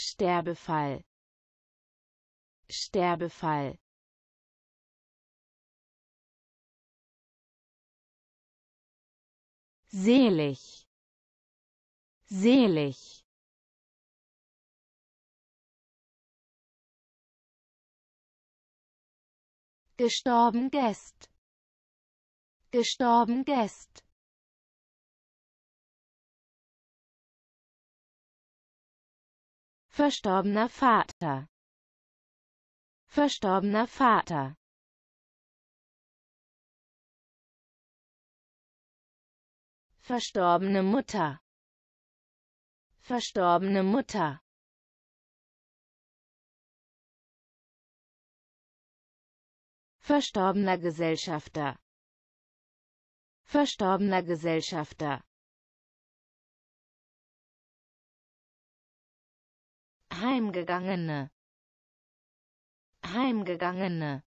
Sterbefall Sterbefall selig selig gestorben Gäst gestorben Gäst Verstorbener Vater. Verstorbener Vater. Verstorbene Mutter. Verstorbene Mutter. Verstorbener Gesellschafter. Verstorbener Gesellschafter. Heimgegangene. Heimgegangene.